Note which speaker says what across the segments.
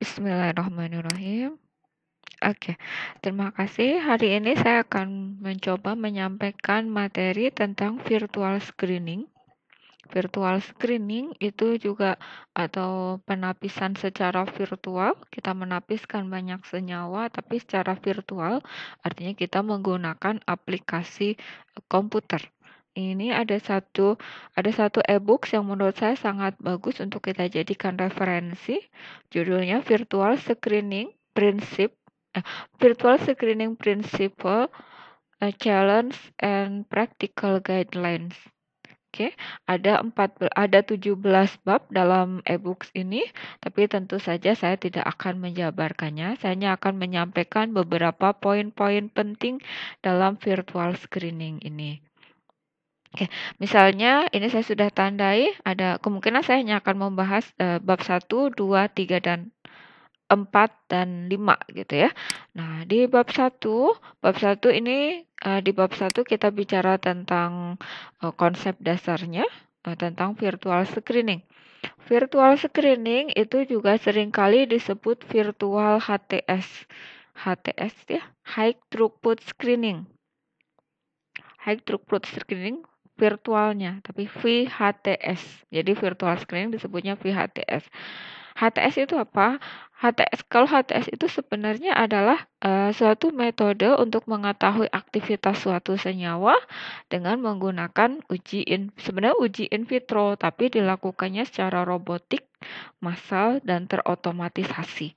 Speaker 1: Bismillahirrahmanirrahim. Oke, terima kasih. Hari ini saya akan mencoba menyampaikan materi tentang virtual screening. Virtual screening itu juga atau penapisan secara virtual. Kita menapiskan banyak senyawa tapi secara virtual, artinya kita menggunakan aplikasi komputer ini ada satu ada satu e book yang menurut saya sangat bagus untuk kita jadikan referensi. Judulnya Virtual Screening Prinsip eh, Virtual Screening Principle A eh, Challenge and Practical Guidelines. Oke, okay. ada 4 ada 17 bab dalam e book ini, tapi tentu saja saya tidak akan menjabarkannya. Saya hanya akan menyampaikan beberapa poin-poin penting dalam virtual screening ini. Oke, misalnya ini saya sudah tandai ada kemungkinan saya hanya akan membahas e, bab 1, 2, 3 dan 4 dan 5 gitu ya. Nah, di bab 1, bab 1 ini e, di bab 1 kita bicara tentang e, konsep dasarnya e, tentang virtual screening. Virtual screening itu juga seringkali disebut virtual HTS. HTS ya, high throughput screening high throughput screening virtualnya, tapi VHTS. Jadi virtual screening disebutnya VHTS. HTS itu apa? HTS kalau HTS itu sebenarnya adalah uh, suatu metode untuk mengetahui aktivitas suatu senyawa dengan menggunakan uji in sebenarnya uji in vitro tapi dilakukannya secara robotik massal dan terotomatisasi.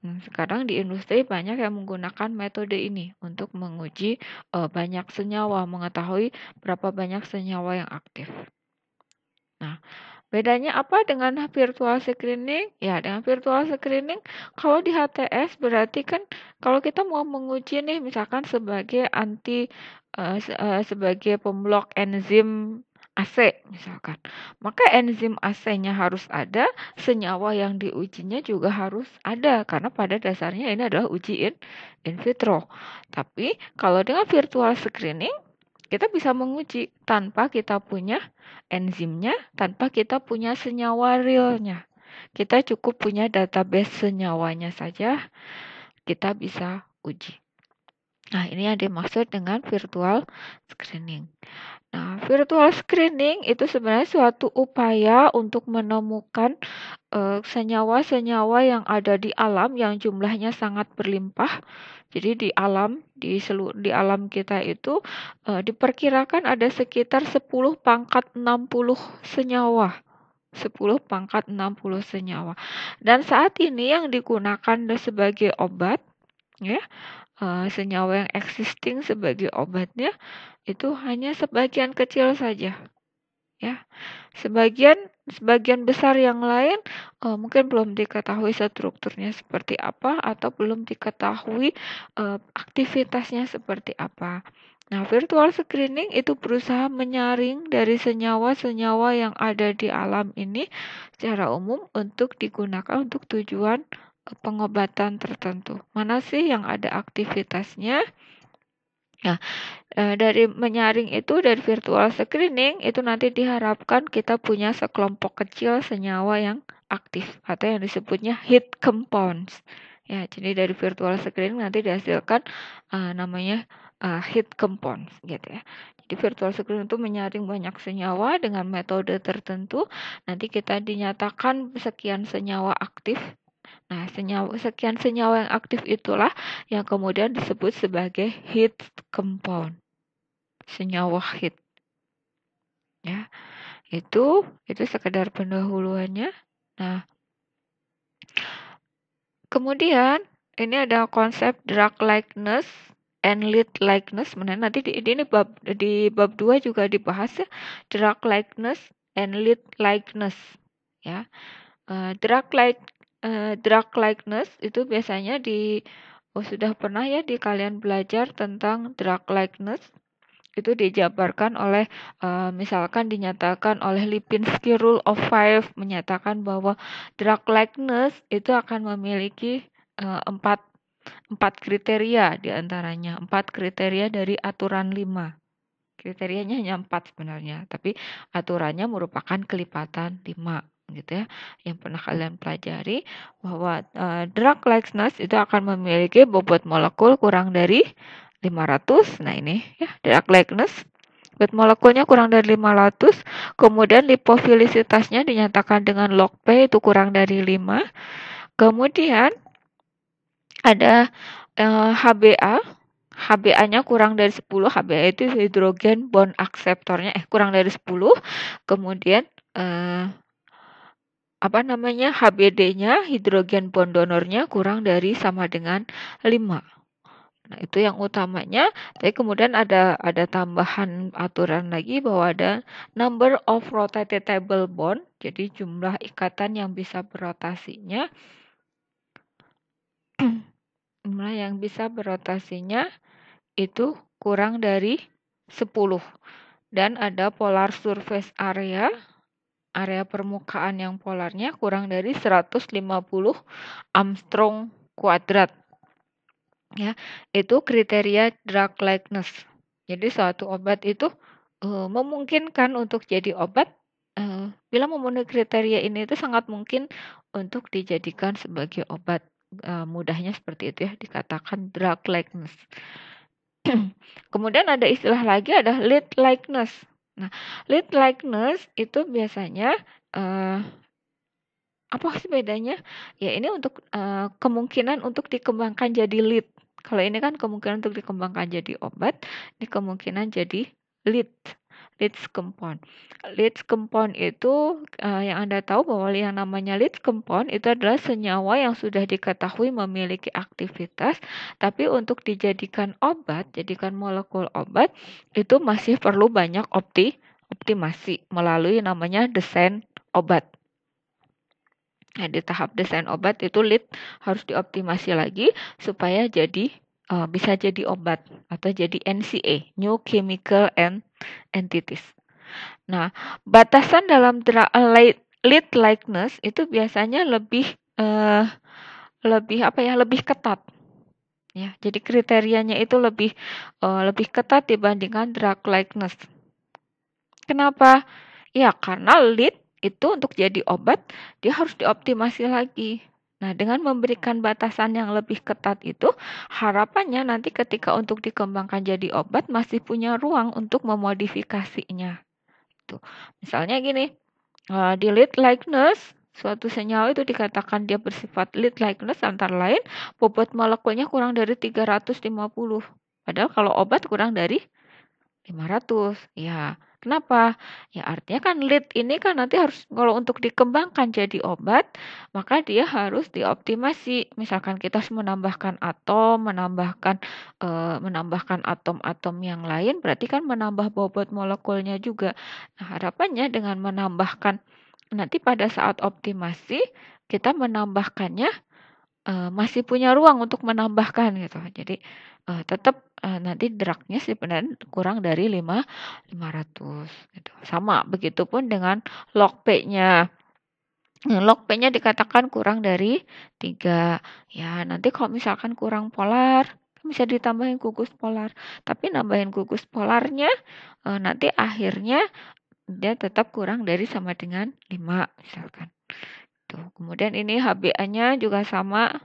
Speaker 1: Nah, sekarang di industri banyak yang menggunakan metode ini untuk menguji uh, banyak senyawa, mengetahui berapa banyak senyawa yang aktif. Nah, bedanya apa dengan virtual screening? Ya, dengan virtual screening, kalau di HTS berarti kan kalau kita mau menguji nih, misalkan sebagai anti uh, uh, sebagai pemblok enzim AC misalkan. Maka enzim AC-nya harus ada, senyawa yang diujinya juga harus ada karena pada dasarnya ini adalah uji in, in vitro. Tapi kalau dengan virtual screening kita bisa menguji tanpa kita punya enzimnya, tanpa kita punya senyawa realnya. Kita cukup punya database senyawanya saja, kita bisa uji. Nah, ini yang dimaksud dengan virtual screening. Nah, virtual screening itu sebenarnya suatu upaya untuk menemukan senyawa eh, senyawa-senyawa yang ada di alam yang jumlahnya sangat berlimpah. Jadi di alam di seluruh di alam kita itu uh, diperkirakan ada sekitar 10 pangkat 60 senyawa. 10 pangkat 60 senyawa. Dan saat ini yang digunakan sebagai obat ya, uh, senyawa yang existing sebagai obatnya itu hanya sebagian kecil saja. Ya. Sebagian sebagian besar yang lain uh, mungkin belum diketahui strukturnya seperti apa atau belum diketahui uh, aktivitasnya seperti apa. Nah, virtual screening itu berusaha menyaring dari senyawa-senyawa yang ada di alam ini secara umum untuk digunakan untuk tujuan eh, pengobatan tertentu. Mana sih yang ada aktivitasnya? Nah, eh, dari menyaring itu dari virtual screening itu nanti diharapkan kita punya sekelompok kecil senyawa yang aktif atau yang disebutnya hit compounds. Ya, jadi dari virtual screening nanti dihasilkan uh, namanya uh, hit compounds gitu ya. Jadi virtual screening itu menyaring banyak senyawa dengan metode tertentu. Nanti kita dinyatakan sekian senyawa aktif Nah, senyawa, sekian senyawa yang aktif itulah yang kemudian disebut sebagai heat compound. Senyawa heat. Ya. Itu itu sekedar pendahuluannya. Nah, kemudian ini ada konsep drug likeness and lead likeness. Mana nanti di, di ini bab di bab 2 juga dibahas ya. Drug likeness and lead likeness ya. Uh, drug like uh, drug likeness itu biasanya di oh, sudah pernah ya di kalian belajar tentang drug likeness itu dijabarkan oleh uh, misalkan dinyatakan oleh Lipinski Rule of Five menyatakan bahwa drug likeness itu akan memiliki uh, empat empat kriteria diantaranya empat kriteria dari aturan lima kriterianya hanya empat sebenarnya tapi aturannya merupakan kelipatan lima gitu ya yang pernah kalian pelajari bahwa uh, drug likeness itu akan memiliki bobot molekul kurang dari 500 nah ini ya drug likeness bobot molekulnya kurang dari 500 kemudian lipofilisitasnya dinyatakan dengan log P itu kurang dari 5 kemudian ada uh, eh, HBA HBA-nya kurang dari 10, HBA itu hidrogen bond acceptornya eh kurang dari 10. Kemudian eh, apa namanya HBD-nya hidrogen bond donornya kurang dari sama dengan 5. Nah, itu yang utamanya. Tapi kemudian ada ada tambahan aturan lagi bahwa ada number of rotatable bond, jadi jumlah ikatan yang bisa berotasinya jumlah yang bisa berotasinya itu kurang dari 10. Dan ada polar surface area area permukaan yang polarnya kurang dari 150 Armstrong kuadrat. Ya, itu kriteria drug likeness. Jadi suatu obat itu e, memungkinkan untuk jadi obat e, bila memenuhi kriteria ini itu sangat mungkin untuk dijadikan sebagai obat. E, mudahnya seperti itu ya dikatakan drug likeness. Kemudian ada istilah lagi ada lead likeness. Nah, lead likeness itu biasanya uh, apa sih bedanya? Ya ini untuk uh, kemungkinan untuk dikembangkan jadi lead. Kalau ini kan kemungkinan untuk dikembangkan jadi obat, ini kemungkinan jadi lead. Leeds compound. Leeds compound itu uh, yang Anda tahu bahwa yang namanya Leeds compound itu adalah senyawa yang sudah diketahui memiliki aktivitas tapi untuk dijadikan obat, jadikan molekul obat itu masih perlu banyak opti optimasi melalui namanya desain obat. Nah, di tahap desain obat itu lead harus dioptimasi lagi supaya jadi uh, bisa jadi obat atau jadi NCA, New Chemical and entities. Nah, batasan dalam eh, lead likeness itu biasanya lebih eh, lebih apa ya, lebih ketat. Ya, jadi kriterianya itu lebih uh, lebih ketat dibandingkan drug likeness. Kenapa? Ya, karena lead itu untuk jadi obat dia harus dioptimasi lagi. Nah, dengan memberikan hmm. batasan yang lebih ketat itu, harapannya nanti ketika untuk dikembangkan jadi obat masih punya ruang untuk memodifikasinya. Itu. Misalnya gini, eh, di lead likeness Suatu senyawa itu dikatakan dia bersifat lead likeness antara lain bobot molekulnya kurang dari 350. Padahal kalau obat kurang dari 500. Ya, Kenapa? Ya artinya kan lead ini kan nanti harus kalau untuk dikembangkan jadi obat, maka dia harus dioptimasi. Misalkan kita harus menambahkan atom, menambahkan e, menambahkan atom-atom yang lain, berarti kan menambah bobot molekulnya juga. Nah, harapannya dengan menambahkan nanti pada saat optimasi kita menambahkannya e, masih punya ruang untuk menambahkan gitu. Jadi e, tetap uh, nanti dragnya sebenarnya kurang dari 5 500 gitu. Sama pun dengan log P-nya. Hmm, log P-nya dikatakan kurang dari 3. Ya, nanti kalau misalkan kurang polar kan bisa ditambahin gugus polar, tapi nambahin gugus polarnya eh, nanti akhirnya dia tetap kurang dari sama dengan 5 misalkan. Tuh. Kemudian ini HbA-nya juga sama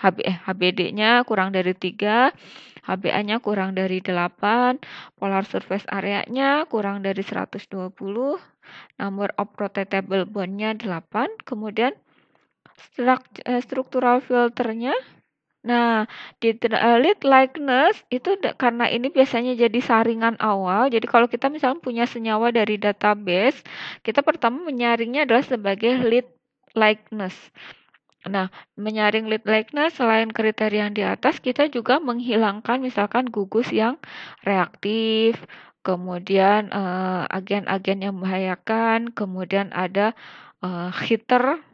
Speaker 1: HB, eh, HBD-nya kurang dari 3, HBA-nya kurang dari 8, polar surface area-nya kurang dari 120, nomor of rotatable bond-nya 8, kemudian eh, struktural filternya Nah, di eh, lead likeness itu karena ini biasanya jadi saringan awal. Jadi kalau kita misalnya punya senyawa dari database, kita pertama menyaringnya adalah sebagai lead likeness. Nah, menyaring lead likeness selain kriteria yang di atas, kita juga menghilangkan misalkan gugus yang reaktif, kemudian eh, agen-agen yang membahayakan, kemudian ada eh, heater,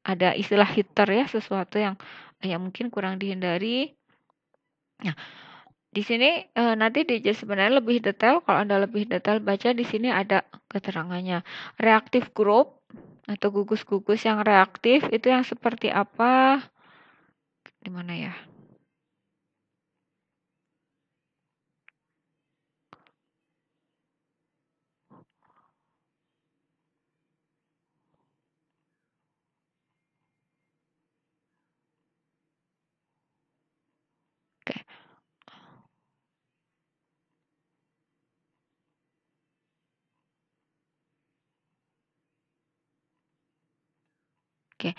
Speaker 1: ada istilah heater ya, sesuatu yang yang mungkin kurang dihindari. Nah, di sini e, nanti di sebenarnya lebih detail kalau Anda lebih detail baca di sini ada keterangannya. Reactive group atau gugus-gugus yang reaktif itu yang seperti apa? Di mana ya? Oke.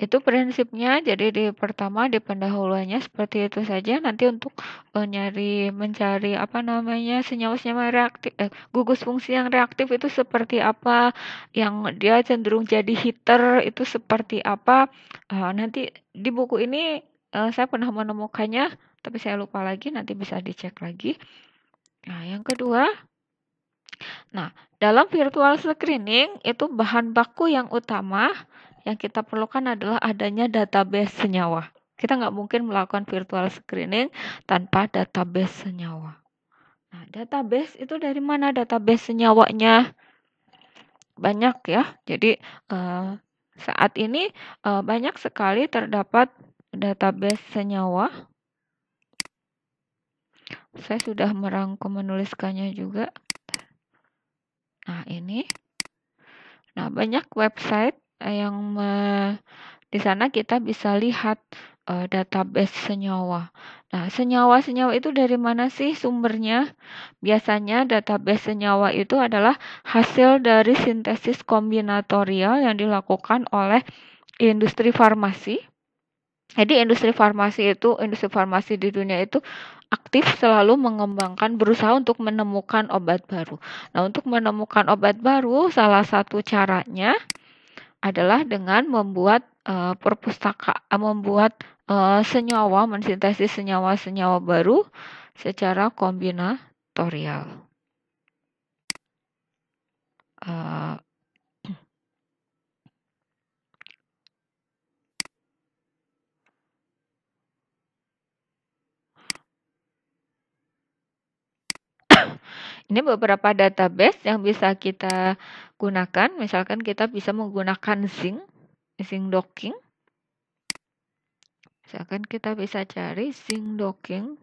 Speaker 1: Itu prinsipnya. Jadi di pertama di pendahuluannya seperti itu saja. Nanti untuk uh, nyari mencari apa namanya senyawa-senyawa reaktif eh, gugus fungsi yang reaktif itu seperti apa, yang dia cenderung jadi heater itu seperti apa. Uh, nanti di buku ini uh, saya pernah menemukannya tapi saya lupa lagi nanti bisa dicek lagi. Nah, yang kedua, nah, dalam virtual screening itu bahan baku yang utama yang kita perlukan adalah adanya database senyawa. Kita nggak mungkin melakukan virtual screening tanpa database senyawa. Nah, database itu dari mana database senyawanya? Banyak ya. Jadi eh, saat ini eh, banyak sekali terdapat database senyawa. Saya sudah merangkum menuliskannya juga. Nah, ini. Nah, banyak website Eh, yang me, di sana kita bisa lihat uh, database senyawa. Nah, senyawa-senyawa itu dari mana sih sumbernya? Biasanya database senyawa itu adalah hasil dari sintesis kombinatorial yang dilakukan oleh industri farmasi. Jadi industri farmasi itu, industri farmasi di dunia itu aktif selalu mengembangkan berusaha untuk menemukan obat baru. Nah, untuk menemukan obat baru salah satu caranya adalah dengan membuat uh, perpustakaan, eh, membuat uh, senyawa, mensintesis senyawa-senyawa baru secara kombinatorial. Uh, Ini beberapa database yang bisa kita gunakan. Misalkan kita bisa menggunakan zinc, zinc docking. Misalkan kita bisa cari zinc docking.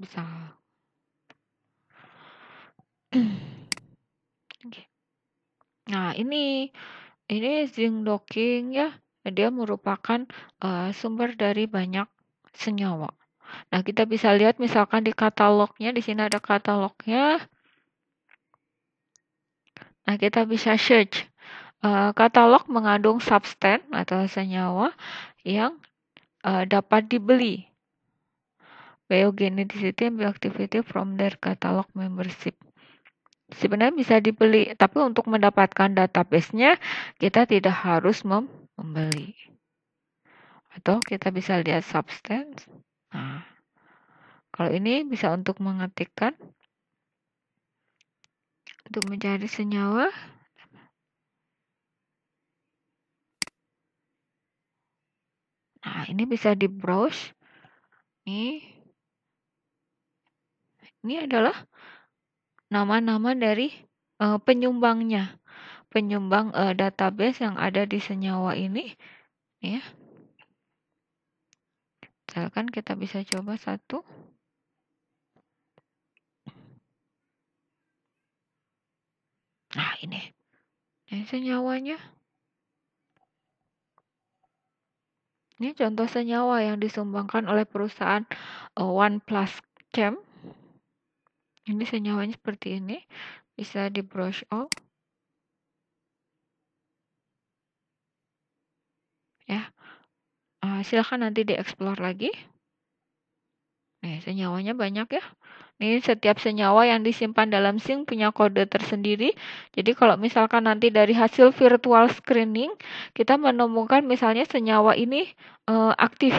Speaker 1: Bisa. Nah, ini ini zinc docking ya. Dia merupakan uh, sumber dari banyak senyawa. Nah, kita bisa lihat misalkan di katalognya, di sini ada katalognya. Nah, kita bisa search. Eh, katalog mengandung substan atau senyawa yang eh, dapat dibeli. Biogeneticity and bioactivity from their catalog membership. Sebenarnya bisa dibeli, tapi untuk mendapatkan database-nya, kita tidak harus membeli. Atau kita bisa lihat substance. Nah, kalau ini bisa untuk mengetikkan untuk mencari senyawa Nah, ini bisa di browse. Ini, Ini adalah nama-nama dari uh, penyumbangnya. Penyumbang uh, database yang ada di senyawa ini, ya misalkan kita bisa coba satu nah ini ini senyawanya ini contoh senyawa yang disumbangkan oleh perusahaan eh, OnePlus One Plus Chem ini senyawanya seperti ini bisa di brush off ya uh, silahkan nanti dieksplor lagi. Nih, eh, senyawanya banyak ya. Ini setiap senyawa yang disimpan dalam sing punya kode tersendiri. Jadi kalau misalkan nanti dari hasil virtual screening, kita menemukan misalnya senyawa ini uh, aktif,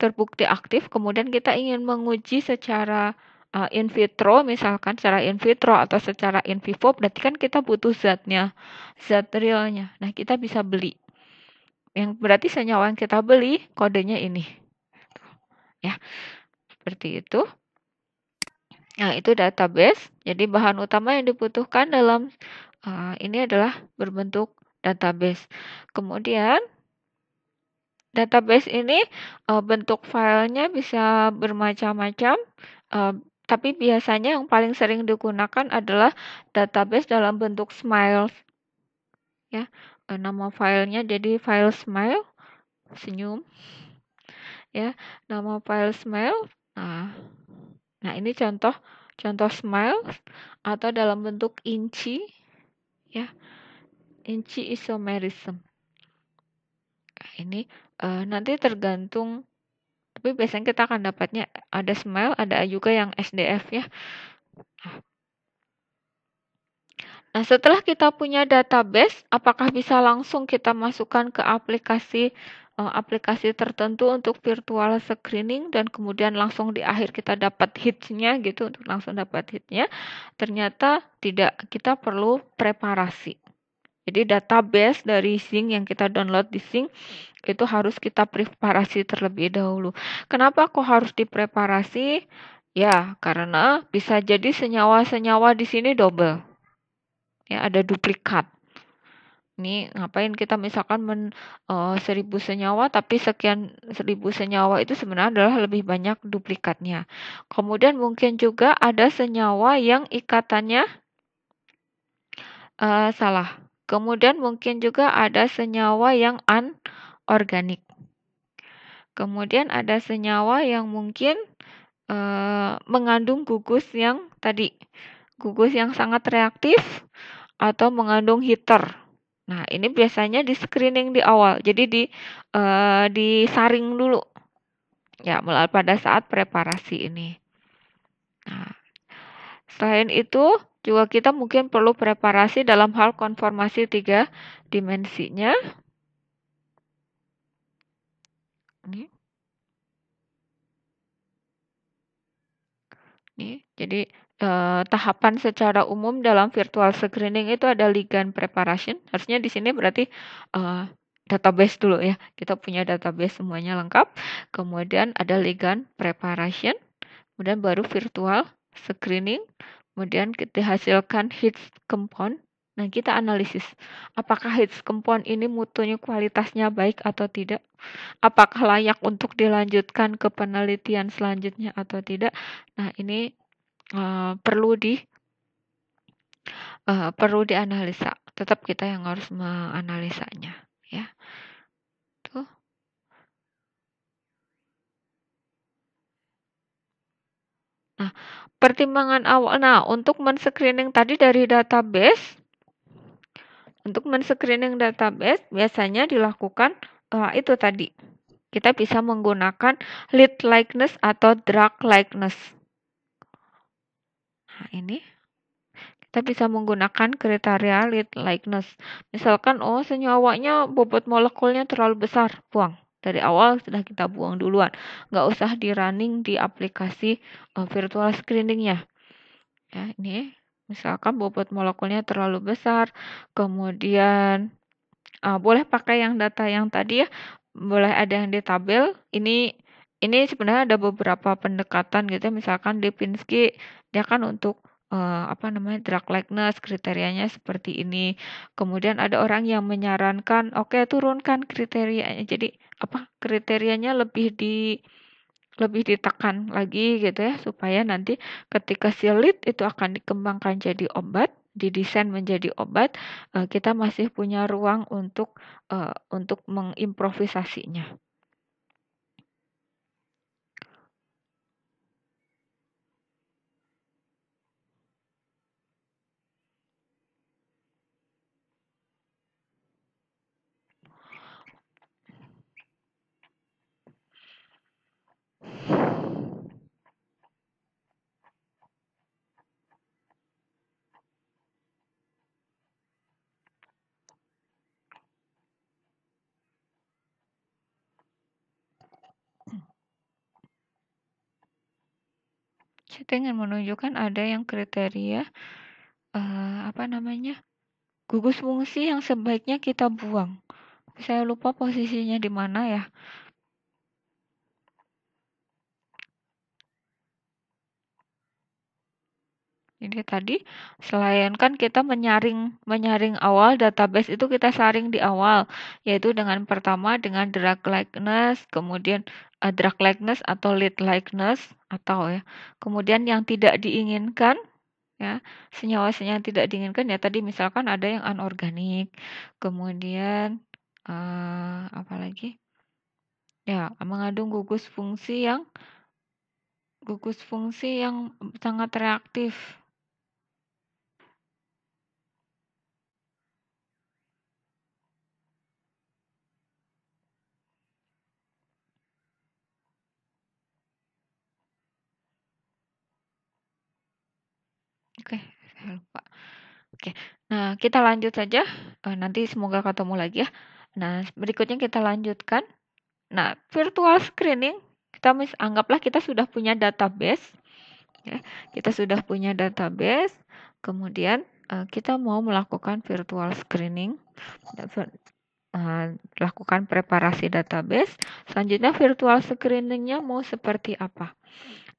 Speaker 1: terbukti aktif, kemudian kita ingin menguji secara uh, in vitro, misalkan secara in vitro atau secara in vivo, berarti kan kita butuh zatnya, zat realnya. Nah, kita bisa beli yang berarti senyawa yang kita beli kodenya ini ya seperti itu nah itu database jadi bahan utama yang dibutuhkan dalam uh, ini adalah berbentuk database kemudian database ini uh, bentuk filenya bisa bermacam-macam uh, tapi biasanya yang paling sering digunakan adalah database dalam bentuk Smiles ya Eh, nama filenya jadi file smile senyum ya nama file smile nah nah ini contoh contoh smile atau dalam bentuk inci ya inci isomerism nah, ini uh, nanti tergantung tapi biasanya kita akan dapatnya ada smile ada juga yang SDF ya nah, Nah, setelah kita punya database, apakah bisa langsung kita masukkan ke aplikasi eh, aplikasi tertentu untuk virtual screening dan kemudian langsung di akhir kita dapat hitsnya gitu untuk langsung dapat hitsnya ternyata tidak kita perlu preparasi jadi database dari sing yang kita download di sing itu harus kita preparasi terlebih dahulu kenapa kok harus dipreparasi ya karena bisa jadi senyawa-senyawa di sini double ya ada duplikat ini ngapain kita misalkan men, uh, seribu senyawa tapi sekian seribu senyawa itu sebenarnya adalah lebih banyak duplikatnya kemudian mungkin juga ada senyawa yang ikatannya uh, salah kemudian mungkin juga ada senyawa yang anorganik kemudian ada senyawa yang mungkin uh, mengandung gugus yang tadi gugus yang sangat reaktif atau mengandung heater. Nah, ini biasanya di screening di awal. Jadi di uh, disaring dulu. Ya, melalui pada saat preparasi ini. Nah, selain itu juga kita mungkin perlu preparasi dalam hal konformasi tiga dimensinya. Ini. Nih, jadi Eh, tahapan secara umum dalam virtual screening itu ada ligand preparation. Harusnya di sini berarti eh, database dulu ya. Kita punya database semuanya lengkap. Kemudian ada ligand preparation. Kemudian baru virtual screening. Kemudian kita hasilkan hits compound Nah, kita analisis apakah hits compound ini mutunya kualitasnya baik atau tidak, apakah layak untuk dilanjutkan ke penelitian selanjutnya atau tidak. Nah, ini Eh, perlu di uh, perlu dianalisa. Tetap kita yang harus menganalisanya, ya. Tuh. Nah, pertimbangan awal. Nah, untuk men-screening tadi dari database untuk men-screening database biasanya dilakukan uh, itu tadi. Kita bisa menggunakan lead likeness atau drug likeness. Nah, ini kita bisa menggunakan kriteria lead likeness. Misalkan, oh senyawanya bobot molekulnya terlalu besar, buang. Dari awal sudah kita buang duluan. Nggak usah di running di aplikasi uh, virtual screeningnya. Ya, ini misalkan bobot molekulnya terlalu besar, kemudian uh, boleh pakai yang data yang tadi ya, boleh ada yang di tabel. Ini ini sebenarnya ada beberapa pendekatan gitu, ya. misalkan di Pinsky dia ya kan untuk uh, apa namanya drug likeness kriterianya seperti ini kemudian ada orang yang menyarankan oke okay, turunkan kriterianya jadi apa kriterianya lebih di lebih ditekan lagi gitu ya supaya nanti ketika silit itu akan dikembangkan jadi obat didesain menjadi obat eh, kita masih punya ruang untuk eh, untuk mengimprovisasinya kita ingin menunjukkan ada yang kriteria uh, apa namanya gugus fungsi yang sebaiknya kita buang. Saya lupa posisinya di mana ya. Ini tadi selain kan kita menyaring menyaring awal database itu kita saring di awal yaitu dengan pertama dengan drag likeness, kemudian uh, drag likeness atau lead likeness atau ya. Kemudian yang tidak diinginkan ya, senyawa-senyawa yang tidak diinginkan ya tadi misalkan ada yang anorganik. Kemudian uh, apa lagi? Ya, mengandung gugus fungsi yang gugus fungsi yang sangat reaktif Oke, saya lupa. Oke, nah kita lanjut saja. Eh, nanti semoga ketemu lagi ya. Nah, berikutnya kita lanjutkan. Nah, virtual screening, kita mis anggaplah kita sudah punya database. Ya, kita sudah punya database. Kemudian eh, kita mau melakukan virtual screening eh, lakukan preparasi database. Selanjutnya virtual screeningnya mau seperti apa?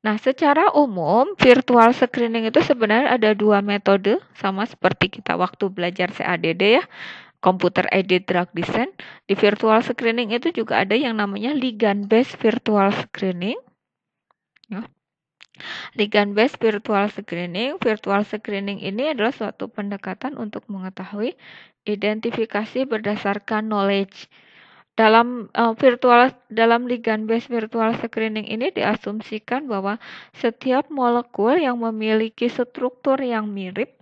Speaker 1: Nah, secara umum virtual screening itu sebenarnya ada dua metode sama seperti kita waktu belajar CADD ya, computer aided drug design. Di virtual screening itu juga ada yang namanya ligand based virtual screening. Ya. Ligand based virtual screening, virtual screening ini adalah suatu pendekatan untuk mengetahui identifikasi berdasarkan knowledge dalam uh, virtual dalam ligand base virtual screening ini diasumsikan bahwa setiap molekul yang memiliki struktur yang mirip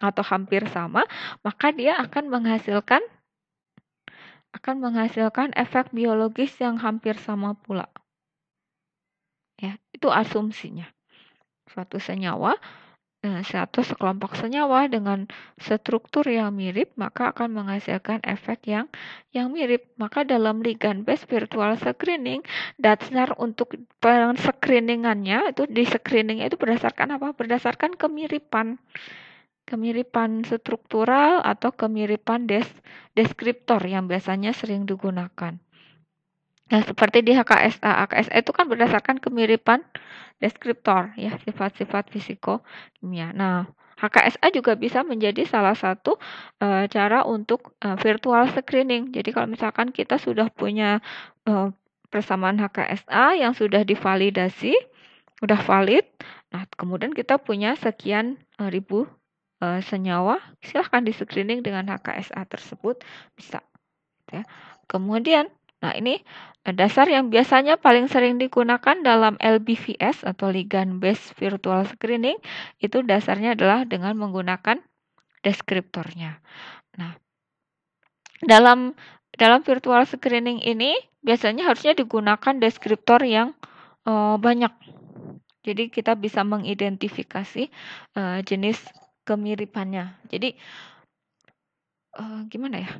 Speaker 1: atau hampir sama, maka dia akan menghasilkan akan menghasilkan efek biologis yang hampir sama pula. Ya, itu asumsinya. Suatu senyawa Nah, satu sekelompok senyawa dengan struktur yang mirip maka akan menghasilkan efek yang yang mirip. Maka dalam ligan base virtual screening, dasar untuk screeningannya itu di screening itu berdasarkan apa? Berdasarkan kemiripan kemiripan struktural atau kemiripan des deskriptor yang biasanya sering digunakan. Nah, seperti di HKSA, HKSA itu kan berdasarkan kemiripan deskriptor ya, sifat-sifat fisiko, kimia. Nah, HKSA juga bisa menjadi salah satu e, cara untuk e, virtual screening. Jadi kalau misalkan kita sudah punya e, persamaan HKSA yang sudah divalidasi, sudah valid, nah kemudian kita punya sekian e, ribu e, senyawa, silahkan di screening dengan HKSA tersebut bisa. Ya. Kemudian Nah, ini eh, dasar yang biasanya paling sering digunakan dalam LBVS atau Ligand Based Virtual Screening itu dasarnya adalah dengan menggunakan deskriptornya. Nah, dalam dalam virtual screening ini biasanya harusnya digunakan deskriptor yang uh, banyak. Jadi kita bisa mengidentifikasi uh, jenis kemiripannya. Jadi uh, gimana ya?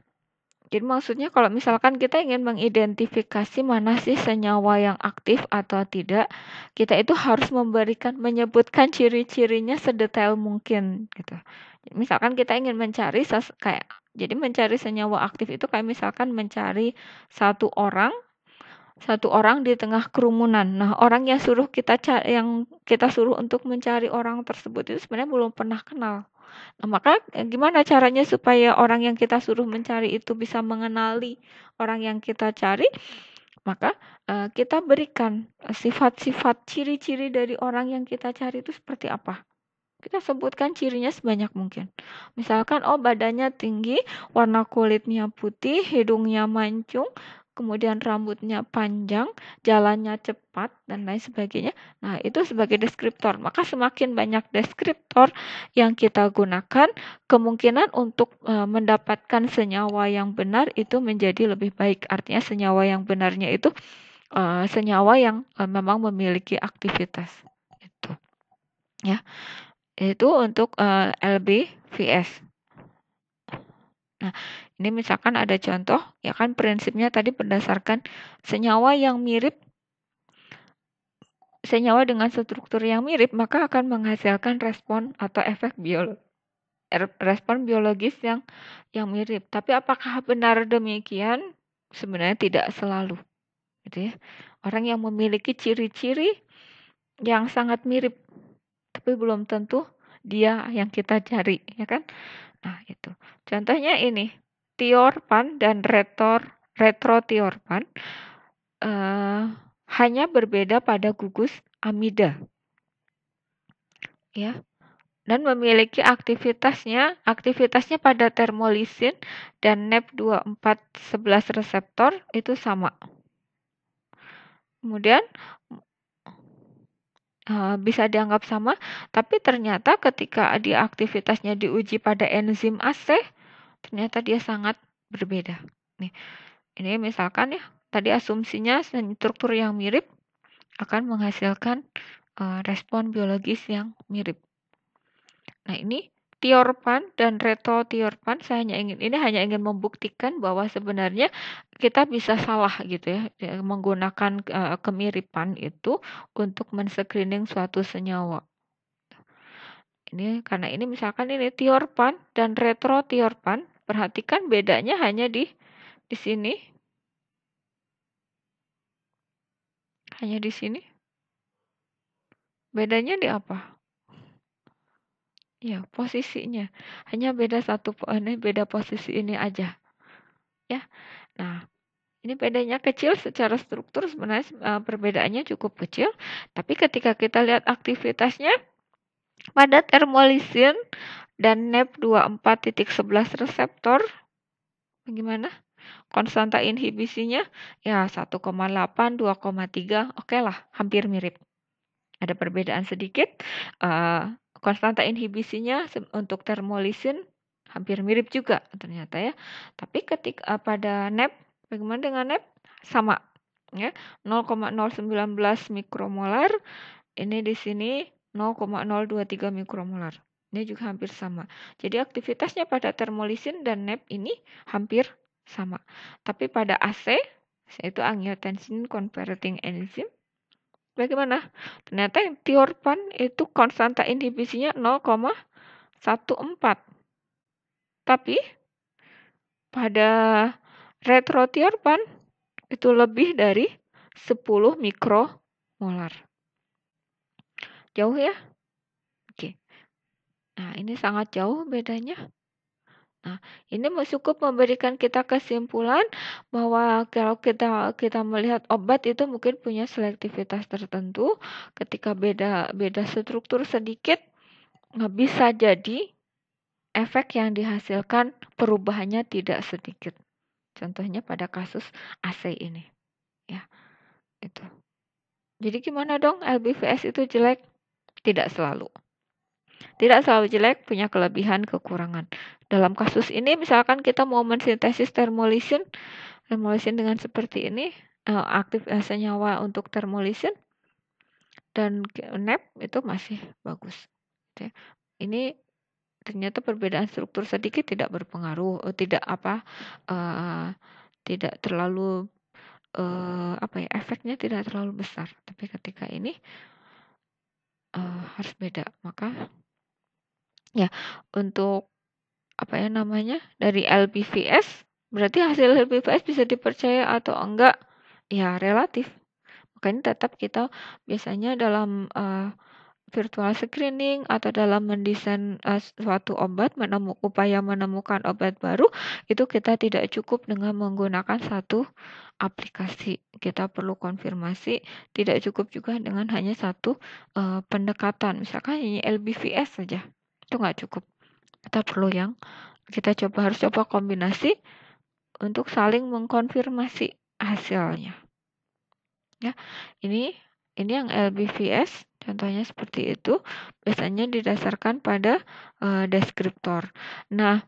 Speaker 1: Jadi maksudnya kalau misalkan kita ingin mengidentifikasi mana sih senyawa yang aktif atau tidak, kita itu harus memberikan menyebutkan ciri-cirinya sedetail mungkin gitu. Misalkan kita ingin mencari kayak jadi mencari senyawa aktif itu kayak misalkan mencari satu orang satu orang di tengah kerumunan. Nah, orang yang suruh kita cari, yang kita suruh untuk mencari orang tersebut itu sebenarnya belum pernah kenal. Nah, maka eh, gimana caranya supaya orang yang kita suruh mencari itu bisa mengenali orang yang kita cari? Maka uh, kita berikan eh, sifat-sifat ciri-ciri dari orang yang kita cari itu seperti apa. Kita sebutkan cirinya sebanyak mungkin. Misalkan oh badannya tinggi, warna kulitnya putih, hidungnya mancung, kemudian rambutnya panjang, jalannya cepat, dan lain sebagainya. Nah, itu sebagai deskriptor. Maka semakin banyak deskriptor yang kita gunakan, kemungkinan untuk e, mendapatkan senyawa yang benar itu menjadi lebih baik. Artinya senyawa yang benarnya itu e, senyawa yang e, memang memiliki aktivitas. Itu. Ya. Itu untuk e, LBVS. Nah, ini misalkan ada contoh, ya kan prinsipnya tadi berdasarkan senyawa yang mirip senyawa dengan struktur yang mirip maka akan menghasilkan respon atau efek biologi er, respon biologis yang yang mirip. Tapi apakah benar demikian? Sebenarnya tidak selalu. Gitu ya. Orang yang memiliki ciri-ciri yang sangat mirip tapi belum tentu dia yang kita cari, ya kan? Nah, itu. Contohnya ini. Tiorpan dan retor, retrotiorpan uh, eh, hanya berbeda pada gugus amida. Ya. Dan memiliki aktivitasnya, aktivitasnya pada termolisin dan NEP2411 reseptor itu sama. Kemudian eh, bisa dianggap sama, tapi ternyata ketika dia aktivitasnya diuji pada enzim AC, ternyata dia sangat berbeda. Nih, ini misalkan ya, tadi asumsinya struktur yang mirip akan menghasilkan uh, respon biologis yang mirip. Nah, ini tiorpan dan retotiorpan saya hanya ingin ini hanya ingin membuktikan bahwa sebenarnya kita bisa salah gitu ya, ya menggunakan uh, kemiripan itu untuk menscreening suatu senyawa. Ini karena ini misalkan ini tiorpan dan retrotiorpan Perhatikan bedanya hanya di di sini. Hanya di sini. Bedanya di apa? Ya, posisinya. Hanya beda satu eh, ini beda posisi ini aja. Ya. Nah, ini bedanya kecil secara struktur sebenarnya eh, perbedaannya cukup kecil, tapi ketika kita lihat aktivitasnya pada termolisin dan NEP24.11 reseptor bagaimana? Konstanta inhibisinya ya 1,8, 2,3, oke lah, hampir mirip. Ada perbedaan sedikit. Eh, konstanta inhibisinya untuk termolisin hampir mirip juga ternyata ya. Tapi ketika eh, pada NEP, bagaimana dengan NEP? Sama ya, 0,019 mikromolar. Ini di sini 0,023 mikromolar. Ini juga hampir sama. Jadi aktivitasnya pada termolisin dan NEP ini hampir sama. Tapi pada AC, yaitu angiotensin converting enzyme, bagaimana? Ternyata yang tiorpan itu konstanta inhibisinya 0,14. Tapi pada retrotiorpan itu lebih dari 10 mikromolar. Jauh ya? Nah, ini sangat jauh bedanya. Nah, ini cukup memberikan kita kesimpulan bahwa kalau kita kita melihat obat itu mungkin punya selektivitas tertentu ketika beda beda struktur sedikit bisa jadi efek yang dihasilkan perubahannya tidak sedikit. Contohnya pada kasus AC ini. Ya. Itu. Jadi gimana dong LBVS itu jelek? Tidak selalu. Tidak selalu jelek, punya kelebihan, kekurangan. Dalam kasus ini, misalkan kita mau mensintesis termolisin, termolisin dengan seperti ini, eh, aktif eh, senyawa untuk termolisin, dan NEP itu masih bagus. Ini ternyata perbedaan struktur sedikit tidak berpengaruh, eh, tidak apa, tidak terlalu uh, apa ya efeknya tidak terlalu besar. Tapi ketika ini uh, harus beda, maka ya untuk apa ya namanya dari LBVS berarti hasil LBVS bisa dipercaya atau enggak ya relatif makanya tetap kita biasanya dalam uh, virtual screening atau dalam mendesain uh, suatu obat menemukan upaya menemukan obat baru itu kita tidak cukup dengan menggunakan satu aplikasi kita perlu konfirmasi tidak cukup juga dengan hanya satu uh, pendekatan misalkan ini LBVS saja itu nggak cukup kita perlu yang kita coba harus coba kombinasi untuk saling mengkonfirmasi hasilnya ya ini ini yang LBVS contohnya seperti itu biasanya didasarkan pada uh, deskriptor nah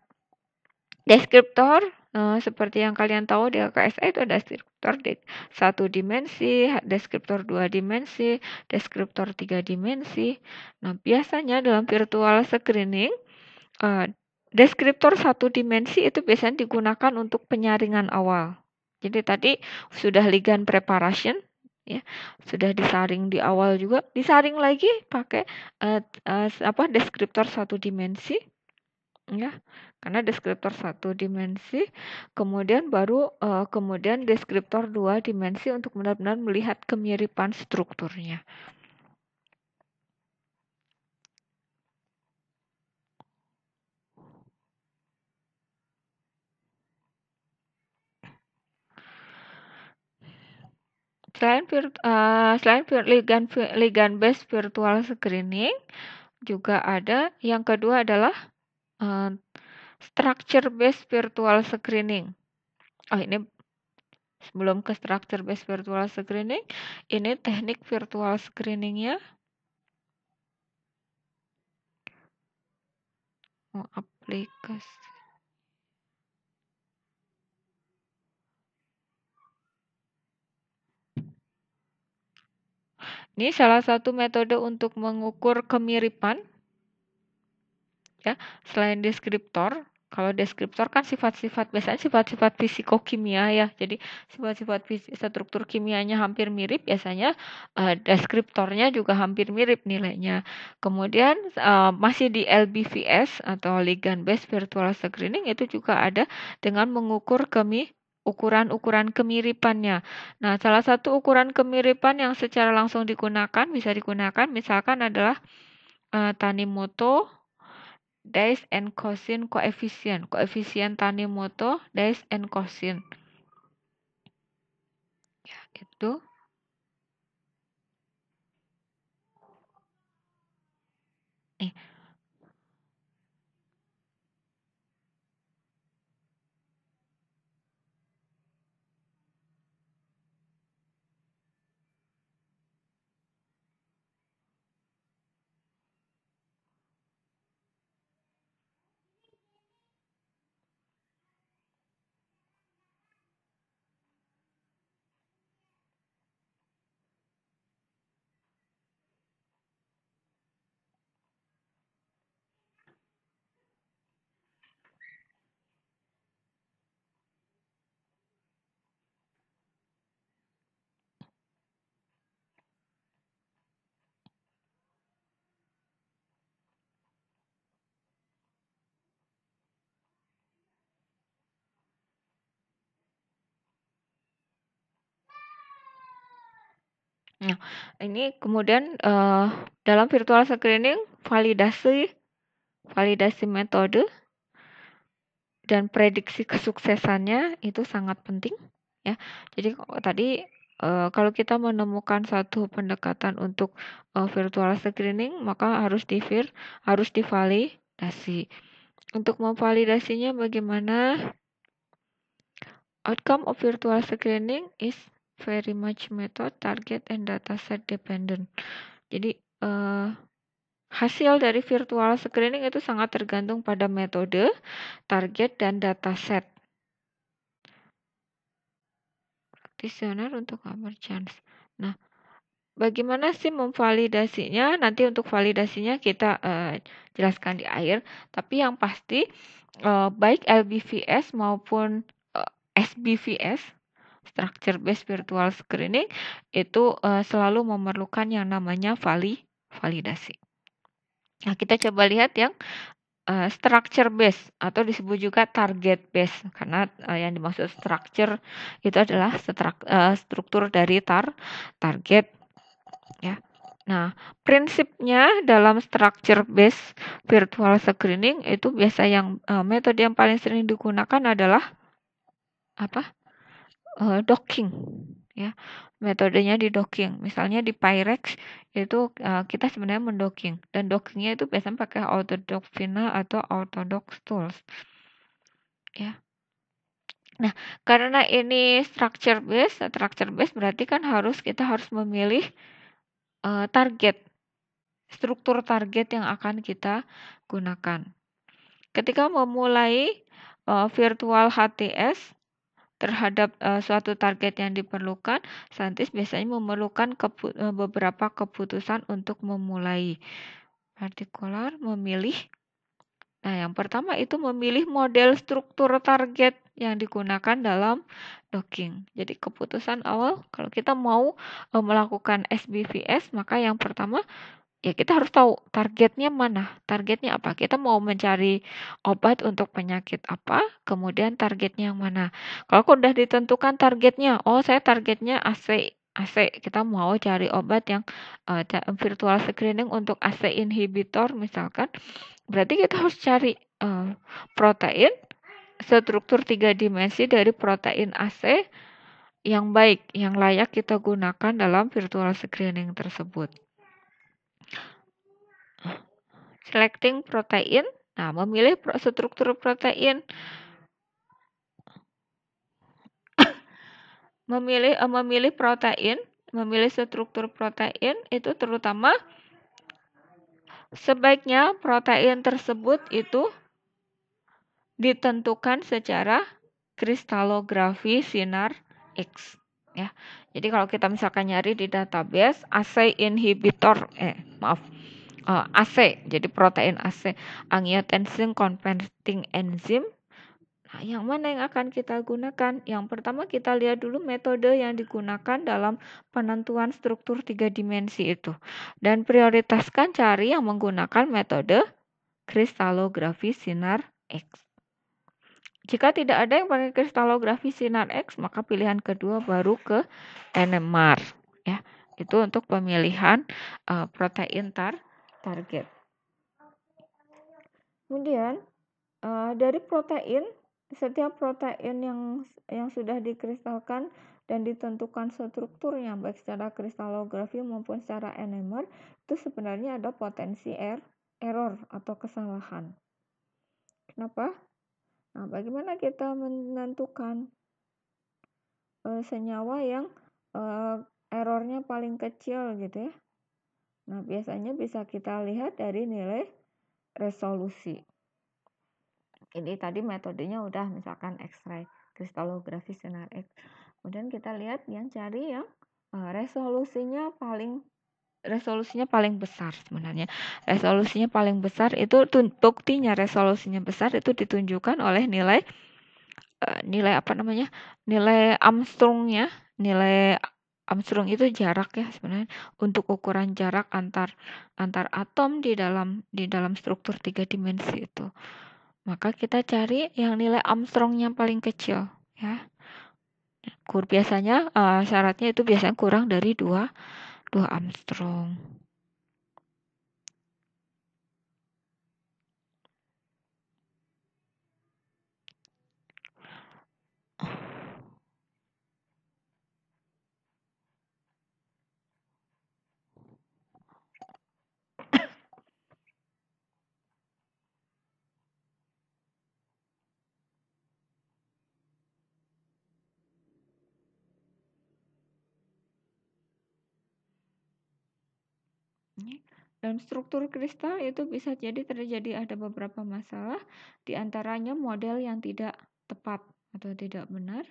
Speaker 1: deskriptor Eh, seperti yang kalian tahu di LKSA itu ada deskriptor satu dimensi, deskriptor dua dimensi, deskriptor tiga dimensi. Nah, biasanya dalam virtual screening, eh, deskriptor satu dimensi itu biasanya digunakan untuk penyaringan awal. Jadi tadi sudah ligand preparation, ya sudah disaring di awal juga, disaring lagi pakai uh, uh, apa deskriptor satu dimensi ya karena deskriptor satu dimensi kemudian baru uh, kemudian deskriptor dua dimensi untuk benar-benar melihat kemiripan strukturnya selain uh, selain ligan ligand based virtual screening juga ada yang kedua adalah Eh, structure based virtual screening. Oh, ini sebelum ke structure based virtual screening, ini teknik virtual screening ya. Mau oh, aplikasi. Ini salah satu metode untuk mengukur kemiripan ya selain deskriptor kalau deskriptor kan sifat-sifat biasanya sifat-sifat fisikokimia ya jadi sifat-sifat struktur kimianya hampir mirip biasanya uh, deskriptornya juga hampir mirip nilainya kemudian uh, masih di LBVS atau ligand based virtual screening itu juga ada dengan mengukur kemi ukuran-ukuran kemiripannya. Nah, salah satu ukuran kemiripan yang secara langsung digunakan bisa digunakan misalkan adalah uh, Tanimoto Dais and cosine koefisien, koefisien Tanimoto, dais and cosine. Ya, itu. Nih. Eh, Nah, ini kemudian uh, dalam virtual screening validasi validasi metode dan prediksi kesuksesannya itu sangat penting ya. Jadi tadi eh, kalau kita menemukan satu pendekatan untuk eh, virtual screening maka harus divir harus divalidasi. Untuk memvalidasinya bagaimana? Outcome of virtual screening is very much method, target, and dataset dependent. Jadi uh, hasil dari virtual screening itu sangat tergantung pada metode, target, dan dataset. Practitioner untuk cover chance. Nah, bagaimana sih memvalidasinya? Nanti untuk validasinya kita uh, jelaskan di akhir. Tapi yang pasti uh, baik LBVS maupun uh, SBVS structure based virtual screening itu uh, selalu memerlukan yang namanya vali validasi. Nah, kita coba lihat yang uh, structure based atau disebut juga target based karena uh, yang dimaksud structure itu adalah strak, uh, struktur dari tar target ya. Nah, prinsipnya dalam structure based virtual screening itu biasa yang uh, metode yang paling sering digunakan adalah apa? uh, docking ya metodenya di docking misalnya di Pyrex itu uh, kita sebenarnya mendocking dan dockingnya itu biasanya pakai AutoDock final atau AutoDock tools ya nah karena ini structure base structure base berarti kan harus kita harus memilih uh, target struktur target yang akan kita gunakan ketika memulai uh, virtual HTS terhadap uh, suatu target yang diperlukan, saintis biasanya memerlukan kepu eh, beberapa keputusan untuk memulai. Partikular memilih Nah, yang pertama itu memilih model struktur target yang digunakan dalam docking. Jadi keputusan awal kalau kita mau eh, melakukan SBVS maka yang pertama ya kita harus tahu targetnya mana, targetnya apa. Kita mau mencari obat untuk penyakit apa, kemudian targetnya yang mana. Kalau sudah ditentukan targetnya, oh saya targetnya AC AC kita mau cari obat yang uh, virtual screening untuk AC inhibitor misalkan berarti kita harus cari uh, protein struktur tiga dimensi dari protein AC yang baik yang layak kita gunakan dalam virtual screening tersebut selecting protein. Nah, memilih struktur protein. memilih eh, memilih protein, memilih struktur protein itu terutama sebaiknya protein tersebut itu ditentukan secara kristalografi sinar X ya. Jadi kalau kita misalkan nyari di database assay inhibitor eh maaf uh, eh, AC jadi protein AC angiotensin converting enzim Nah, yang mana yang akan kita gunakan? Yang pertama kita lihat dulu metode yang digunakan dalam penentuan struktur tiga dimensi itu. Dan prioritaskan cari yang menggunakan metode kristalografi sinar X. Jika tidak ada yang pakai kristalografi sinar X, maka pilihan kedua baru ke NMR. Ya, itu untuk pemilihan uh, protein tar target. Kemudian uh, dari protein, setiap protein yang yang sudah dikristalkan dan ditentukan strukturnya baik secara kristalografi maupun secara enamel itu sebenarnya ada potensi er, error atau kesalahan. Kenapa? Nah, bagaimana kita menentukan uh, senyawa yang uh, errornya paling kecil gitu ya? Nah, biasanya bisa kita lihat dari nilai resolusi. Ini tadi metodenya udah misalkan X-ray, kristalografi sinar X. Kemudian kita lihat yang cari yang eh, resolusinya paling resolusinya paling besar sebenarnya. Resolusinya paling besar itu buktinya resolusinya besar itu ditunjukkan oleh nilai eh, nilai apa namanya? nilai Armstrong ya, nilai Armstrong itu jarak ya sebenarnya untuk ukuran jarak antar antar atom di dalam di dalam struktur tiga dimensi itu. Maka kita cari yang nilai Armstrong yang paling kecil ya. Kur biasanya uh, syaratnya itu biasanya kurang dari dua dua Armstrong. Dan struktur kristal itu bisa jadi terjadi ada beberapa masalah, diantaranya model yang tidak tepat atau tidak benar,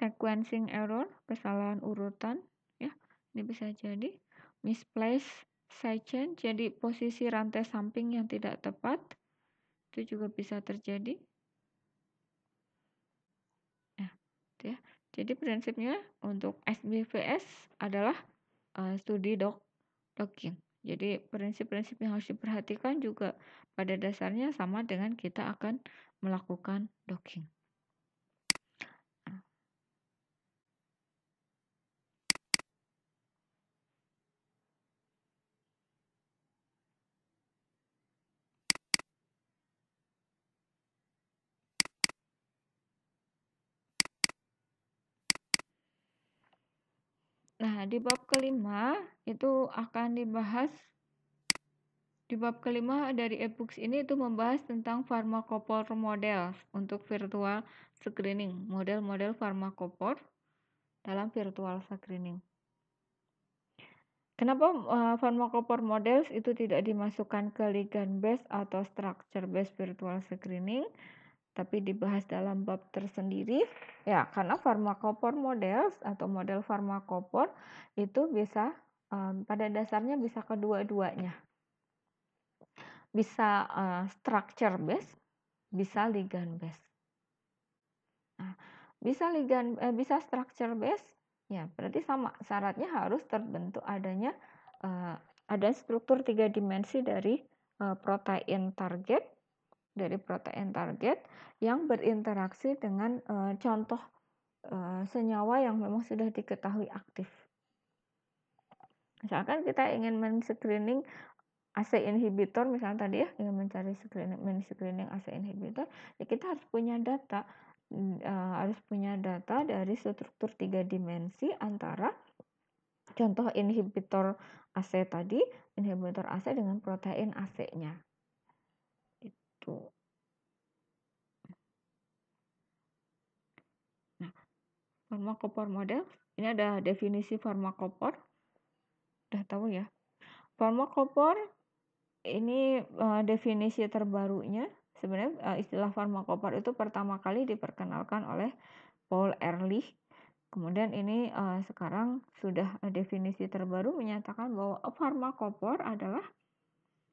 Speaker 1: sequencing error, kesalahan urutan ya. Ini bisa jadi misplaced sidechain, jadi posisi rantai samping yang tidak tepat. Itu juga bisa terjadi. Ya, ya. Jadi prinsipnya untuk SBVS adalah uh, studi doc docking. Jadi prinsip-prinsip yang harus diperhatikan juga pada dasarnya sama dengan kita akan melakukan docking. Nah, di bab kelima itu akan dibahas di bab kelima dari e-books ini itu membahas tentang farmakopor model untuk virtual screening, model-model farmakopor dalam virtual screening. Kenapa eh, farmakopor models itu tidak dimasukkan ke ligand base atau structure base virtual screening? tapi dibahas dalam bab tersendiri ya karena farmakopor model atau model farmakopor itu bisa um, pada dasarnya bisa kedua-duanya bisa uh, structure based bisa ligand based nah, bisa ligand, eh, bisa structure based ya berarti sama syaratnya harus terbentuk adanya uh, ada struktur tiga dimensi dari uh, protein target dari protein target yang berinteraksi dengan e, contoh e, senyawa yang memang sudah diketahui aktif. Misalkan kita ingin men-screening AC inhibitor misalnya tadi ya ingin mencari screening men screening AC inhibitor ya kita harus punya data e, harus punya data dari struktur tiga dimensi antara contoh inhibitor AC tadi inhibitor AC dengan protein AC-nya gitu. Nah, farmakopor model, ini ada definisi farmakopor. Udah tahu ya. Farmakopor ini uh, definisi terbarunya. Sebenarnya uh, istilah farmakopor itu pertama kali diperkenalkan oleh Paul Ehrlich Kemudian ini uh, sekarang sudah definisi terbaru menyatakan bahwa farmakopor adalah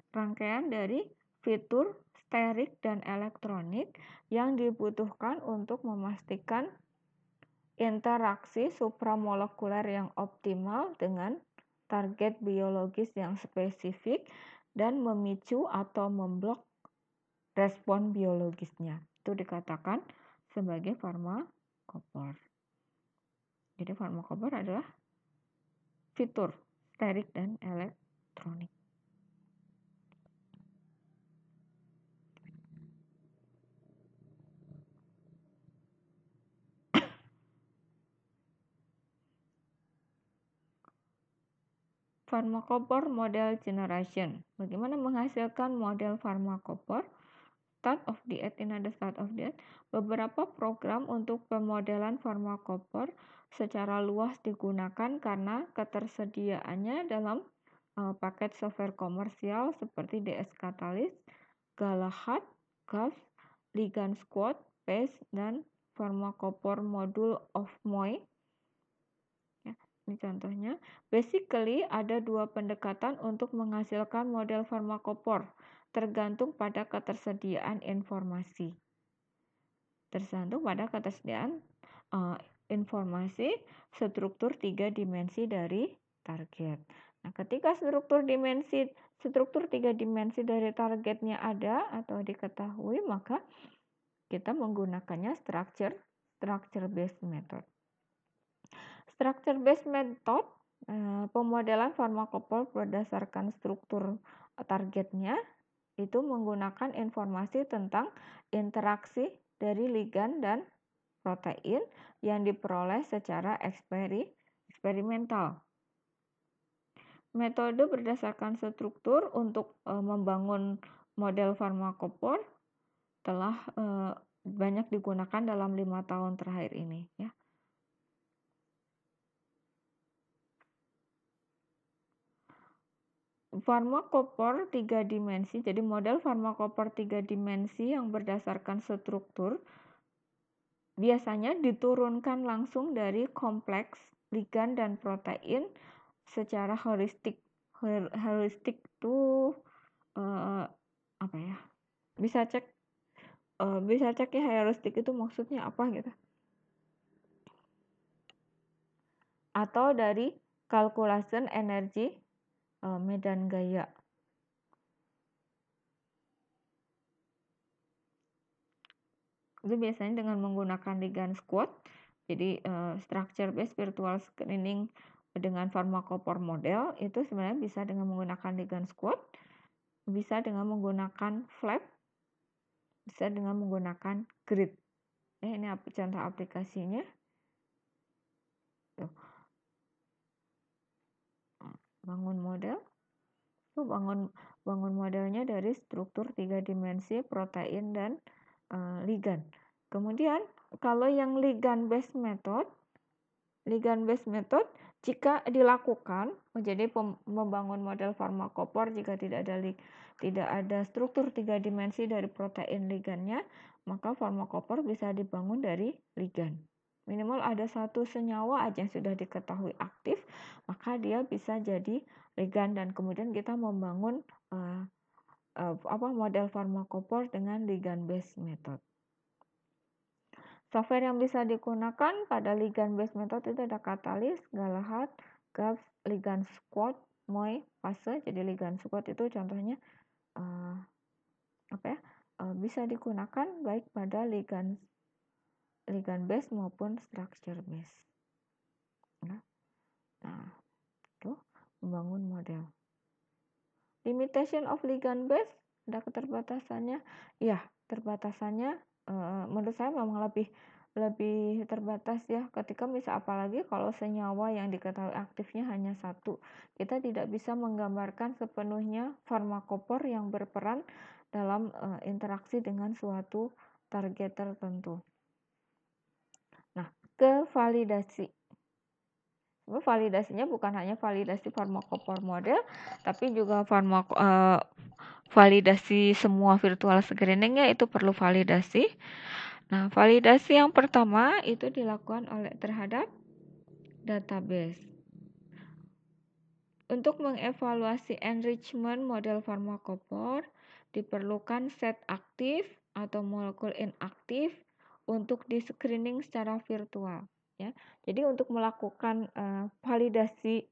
Speaker 1: rangkaian dari fitur sterik dan elektronik yang dibutuhkan untuk memastikan interaksi supramolekuler yang optimal dengan target biologis yang spesifik dan memicu atau memblok respon biologisnya. Itu dikatakan sebagai farmakopor. Jadi farmakopor adalah fitur sterik dan elektronik. farmakopor Model Generation. Bagaimana menghasilkan model farmakopor? Start of the Ad in the Start of the Beberapa program untuk pemodelan farmakopor secara luas digunakan karena ketersediaannya dalam uh, paket software komersial seperti DS Catalyst, Galahad, GAFS, Ligand Squad, PACE, dan farmakopor modul of MOI ini contohnya. Basically, ada dua pendekatan untuk menghasilkan model farmakopor, tergantung pada ketersediaan informasi. Tergantung pada ketersediaan uh, informasi struktur tiga dimensi dari target. Nah, ketika struktur dimensi struktur tiga dimensi dari targetnya ada atau diketahui, maka kita menggunakannya structure structure based method. Structure based method eh, pemodelan farmakopol berdasarkan struktur targetnya itu menggunakan informasi tentang interaksi dari ligan dan protein yang diperoleh secara eksperi, eksperimental. Metode berdasarkan struktur untuk eh, membangun model farmakopol telah eh, banyak digunakan dalam lima tahun terakhir ini ya. farmakopor tiga dimensi. Jadi model farmakopor tiga dimensi yang berdasarkan struktur biasanya diturunkan langsung dari kompleks ligan dan protein secara holistik. Holistik itu uh, eh, apa ya? Bisa cek uh, bisa cek ya heuristik itu maksudnya apa gitu. Atau dari kalkulasi energi Eh, medan gaya. Itu biasanya dengan menggunakan ligand squat, jadi uh, structure based virtual screening dengan farmakopor model itu sebenarnya bisa dengan menggunakan ligand squat, bisa dengan menggunakan flap, bisa dengan menggunakan grid. Eh ini contoh aplikasinya. Tuh bangun model itu bangun bangun modelnya dari struktur tiga dimensi protein dan e, eh, ligan kemudian kalau yang ligan based method ligan based method jika dilakukan menjadi membangun model farmakopor jika tidak ada lig, tidak ada struktur tiga dimensi dari protein ligannya maka farmakopor bisa dibangun dari ligan minimal ada satu senyawa aja yang sudah diketahui aktif, maka dia bisa jadi ligan dan kemudian kita membangun uh, uh, apa model farmakopor dengan ligan based method. Software yang bisa digunakan pada ligan based method itu ada katalis, Galahad, GAPS, ligan squat, MOI, fase. Jadi ligan squat itu contohnya uh, apa ya? bisa digunakan baik pada ligan ligan base maupun structure base. Ya. Nah, nah itu membangun model. Limitation of ligand base ada keterbatasannya. Ya, terbatasannya e, menurut saya memang lebih lebih terbatas ya ketika misal apalagi kalau senyawa yang diketahui aktifnya hanya satu kita tidak bisa menggambarkan sepenuhnya farmakopor yang berperan dalam uh, interaksi dengan suatu target tertentu ke validasi. Validasinya bukan hanya validasi farmakopor model, tapi juga farmako, eh, validasi semua virtual screeningnya itu perlu validasi. Nah, validasi yang pertama itu dilakukan oleh terhadap database. Untuk mengevaluasi enrichment model farmakopor, diperlukan set aktif atau molekul inaktif untuk di screening secara virtual ya. Jadi untuk melakukan uh, validasi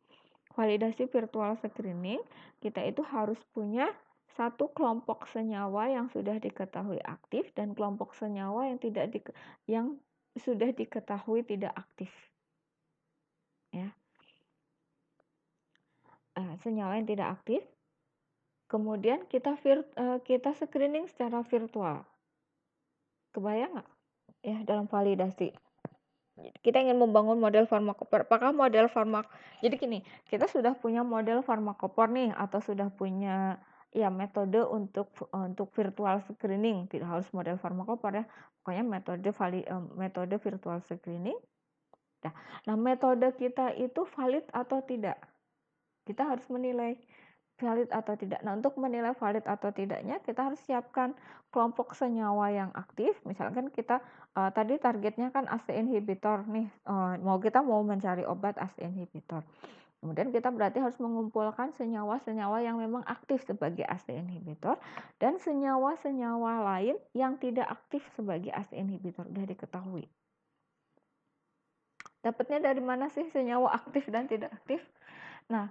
Speaker 1: validasi virtual screening, kita itu harus punya satu kelompok senyawa yang sudah diketahui aktif dan kelompok senyawa yang tidak di, yang sudah diketahui tidak aktif. Ya. Uh, senyawa yang tidak aktif. Kemudian kita vir, eh, kita screening secara virtual. Kebayang nggak? ya dalam validasi kita ingin membangun model farmakoper. Apakah model farmak? Jadi gini, kita sudah punya model farmakoper nih atau sudah punya ya metode untuk untuk virtual screening, tidak harus model farmakoper ya. Pokoknya metode valid eh, metode virtual screening. Nah, nah metode kita itu valid atau tidak? Kita harus menilai valid atau tidak. Nah, untuk menilai valid atau tidaknya, kita harus siapkan kelompok senyawa yang aktif. Misalkan kita uh, tadi targetnya kan ACE inhibitor nih, uh, mau kita mau mencari obat ACE inhibitor. Kemudian kita berarti harus mengumpulkan senyawa-senyawa yang memang aktif sebagai ACE inhibitor dan senyawa-senyawa lain yang tidak aktif sebagai ACE inhibitor sudah diketahui. Dapatnya dari mana sih senyawa aktif dan tidak aktif? Nah,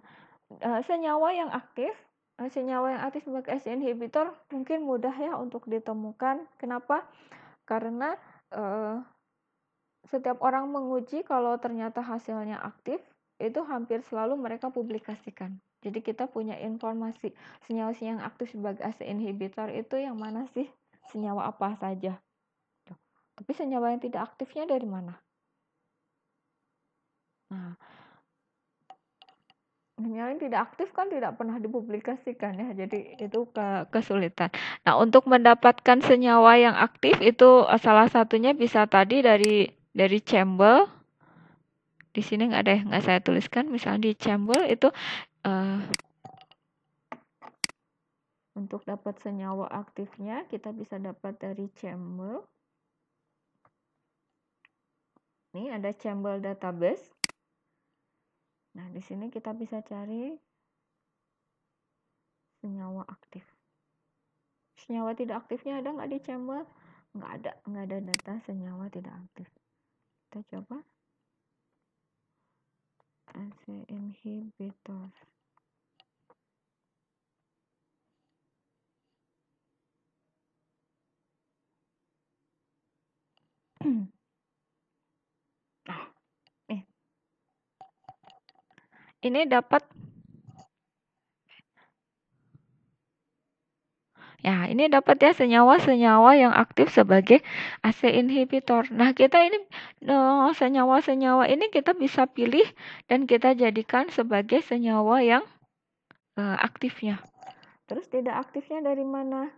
Speaker 1: Eh, senyawa yang aktif eh, senyawa yang aktif sebagai ACE inhibitor mungkin mudah ya untuk ditemukan kenapa karena uh, setiap orang menguji kalau ternyata hasilnya aktif itu hampir selalu mereka publikasikan jadi kita punya informasi senyawa senyawa yang aktif sebagai ACE inhibitor itu yang mana sih senyawa apa saja tapi senyawa yang tidak aktifnya dari mana nah Menyalin tidak aktif kan tidak pernah dipublikasikan ya, jadi iya. itu ke kesulitan. Nah, untuk mendapatkan senyawa yang aktif itu eh, salah satunya bisa tadi dari dari chamber. Di sini nggak ada yang nggak saya tuliskan, misalnya di chamber itu uh, untuk dapat senyawa aktifnya kita bisa dapat dari chamber. Ini ada chamber database. Nah, di sini kita bisa cari senyawa aktif. Senyawa tidak aktifnya ada nggak di chamber? Nggak ada, nggak ada data senyawa tidak aktif. Kita coba AC inhibitor. Hmm. ini dapat Ya, ini dapat ya senyawa-senyawa yang aktif sebagai AC inhibitor. Nah, kita ini eh, senyawa-senyawa ini kita bisa pilih dan kita jadikan sebagai senyawa yang uh, aktifnya. Terus tidak aktifnya dari mana?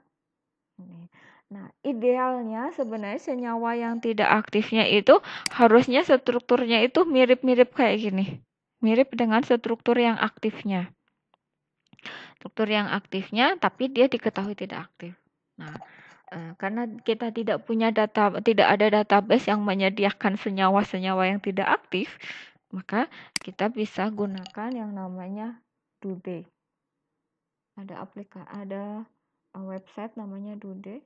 Speaker 1: Nah, idealnya sebenarnya senyawa yang tidak aktifnya itu harusnya strukturnya itu mirip-mirip kayak gini mirip dengan struktur yang aktifnya. Struktur yang aktifnya, tapi dia diketahui tidak aktif. Nah, eh, karena kita tidak punya data, tidak ada database yang menyediakan senyawa-senyawa yang tidak aktif, maka kita bisa gunakan yang namanya Dude. Ada aplikasi, ada eh, website namanya Dude.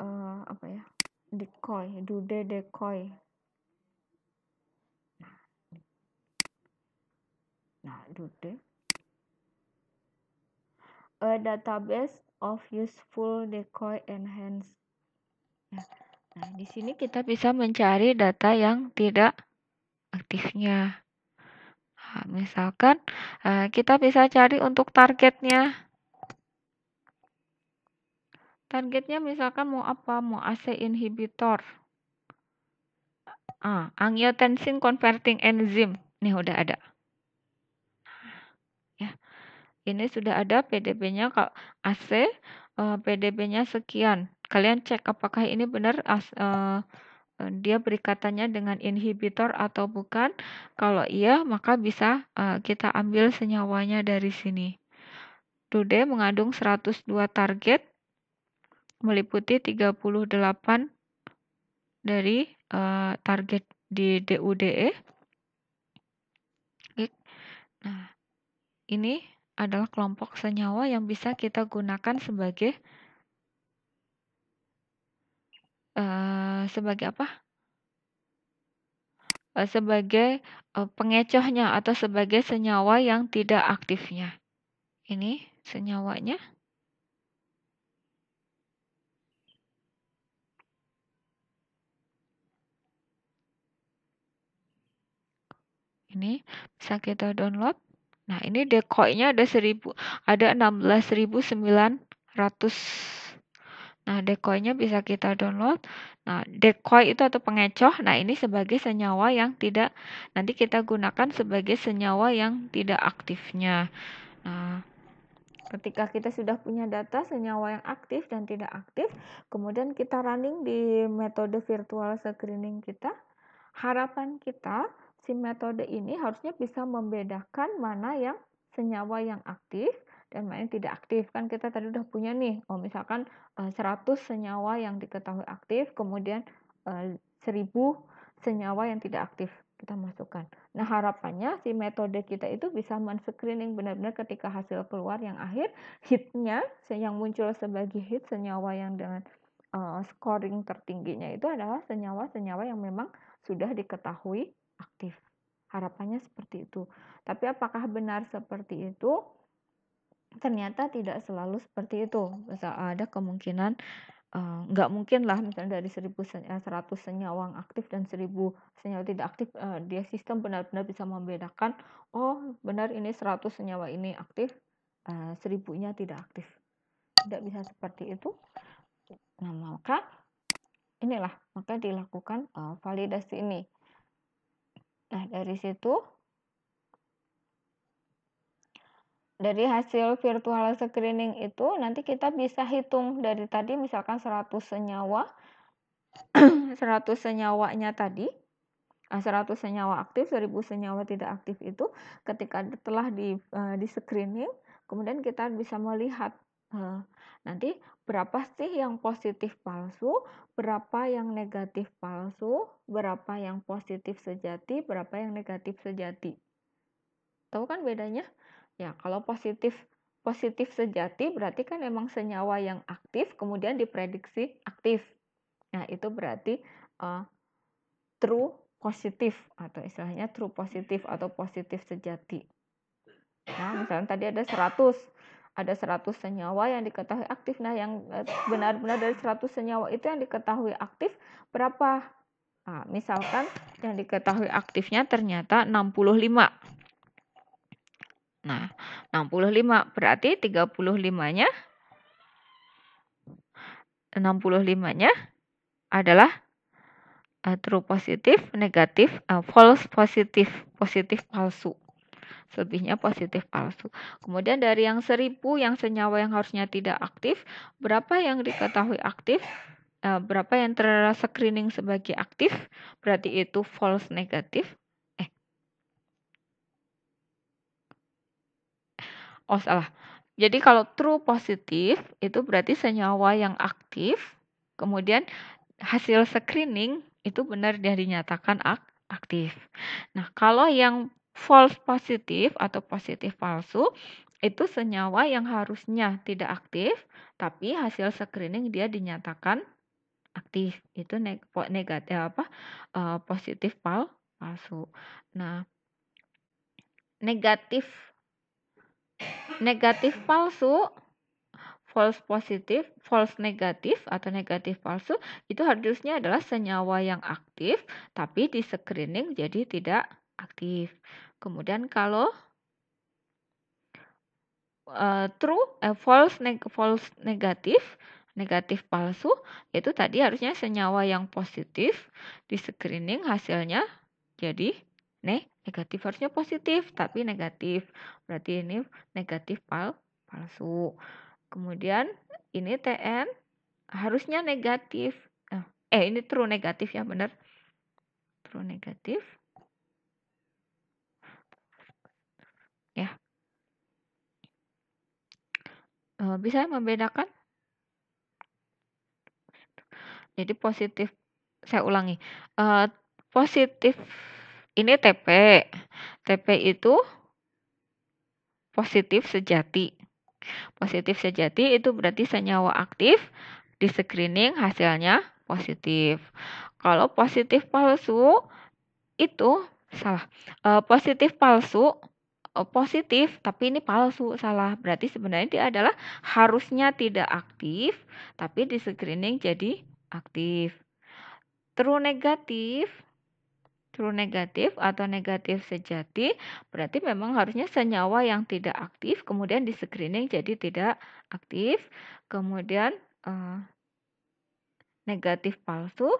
Speaker 1: Uh, apa ya? decoy do decoy nah, Dude, a database of useful decoy enhance nah, nah di sini kita bisa mencari data yang tidak aktifnya nah, misalkan eh, kita bisa cari untuk targetnya Targetnya misalkan mau apa? Mau AC inhibitor. Ah, angiotensin converting enzyme. Nih udah ada. Ya. Ini sudah ada PDB-nya kalau AC eh, PDB-nya sekian. Kalian cek apakah ini benar uh, dia berikatannya dengan inhibitor atau bukan. Kalau iya, maka bisa uh, kita ambil senyawanya dari sini. Dude mengandung 102 target meliputi 38 dari uh, target di DUDE. Nah, ini adalah kelompok senyawa yang bisa kita gunakan sebagai uh, sebagai apa? Uh, sebagai uh, pengecohnya atau sebagai senyawa yang tidak aktifnya. Ini senyawanya. ini bisa kita download. Nah, ini decoy-nya ada 1000 ada 16.900. Nah, decoy bisa kita download. Nah, decoy itu atau pengecoh. Nah, ini sebagai senyawa yang tidak nanti kita gunakan sebagai senyawa yang tidak aktifnya. Nah, Ketika kita sudah punya data senyawa yang aktif dan tidak aktif, kemudian kita running di metode virtual screening kita. Harapan kita si metode ini harusnya bisa membedakan mana yang senyawa yang aktif dan mana yang tidak aktif. Kan kita tadi udah punya nih, oh misalkan 100 eh, senyawa yang diketahui aktif, kemudian 1000 eh, senyawa yang tidak aktif kita masukkan. Nah, harapannya si metode kita itu bisa men-screening benar-benar ketika hasil keluar yang akhir hitnya yang muncul sebagai hit senyawa yang dengan uh, scoring tertingginya itu adalah senyawa-senyawa yang memang sudah diketahui aktif. Harapannya seperti itu. Tapi apakah benar seperti itu? Ternyata tidak selalu seperti itu. bisa Ada kemungkinan eh, nggak uh, mungkin lah misalnya dari 1000 100 eh, senyawa aktif dan 1000 senyawa tidak aktif uh, dia sistem benar-benar bisa membedakan oh benar ini 100 senyawa ini aktif uh, nya tidak aktif tidak bisa seperti itu nah maka inilah maka dilakukan uh, validasi ini Nah, dari situ dari hasil virtual screening itu nanti kita bisa hitung dari tadi misalkan 100 senyawa 100 senyawanya tadi 100 ah, senyawa aktif 1000 senyawa tidak aktif itu ketika telah di eh, di screening kemudian kita bisa melihat eh, nanti berapa sih yang positif palsu, berapa yang negatif palsu, berapa yang positif sejati, berapa yang negatif sejati. Tahu kan bedanya? Ya, kalau positif positif sejati berarti kan emang senyawa yang aktif kemudian diprediksi aktif. Nah, itu berarti uh, true positif atau istilahnya true positif atau positif sejati. Nah, misalnya tadi ada 100 ada 100 senyawa yang diketahui aktif. Nah, yang eh, benar-benar dari 100 senyawa itu yang diketahui aktif berapa? Nah, misalkan yang diketahui aktifnya ternyata 65. Nah, 65 berarti 35-nya 65-nya adalah uh, true positif, negatif, uh, false positif, positif palsu selebihnya positif palsu. Kemudian dari yang seribu yang senyawa yang harusnya tidak aktif, berapa yang diketahui aktif? Eh, berapa yang terasa screening sebagai aktif? Berarti itu false negatif. Eh. Oh, salah. Jadi kalau true positif itu berarti senyawa yang aktif, kemudian hasil screening itu benar dia dinyatakan aktif. Nah, kalau yang false positif atau positif palsu itu senyawa yang harusnya tidak aktif, tapi hasil screening dia dinyatakan aktif. Itu negatif eh, apa? Eh, positif pal palsu. Nah, negatif negatif palsu false positif, false negatif atau negatif palsu itu harusnya adalah senyawa yang aktif tapi di screening jadi tidak aktif. Kemudian kalau uh, true, eh, false, neg false negatif, negatif palsu, itu tadi harusnya senyawa yang positif di screening hasilnya jadi ne negatif harusnya positif tapi negatif berarti ini negatif pal palsu. Kemudian ini TN harusnya negatif. Nah, eh ini true negatif ya benar. True negatif Eh, bisa membedakan jadi positif saya ulangi uh, positif ini TP TP itu positif sejati positif sejati itu berarti senyawa aktif di screening hasilnya positif kalau positif palsu itu salah e, positif palsu Eh, positif tapi ini palsu salah berarti sebenarnya dia adalah harusnya tidak aktif tapi di screening jadi aktif true negatif true negatif atau negatif sejati berarti memang harusnya senyawa yang tidak aktif kemudian di screening jadi tidak aktif kemudian eh, negatif palsu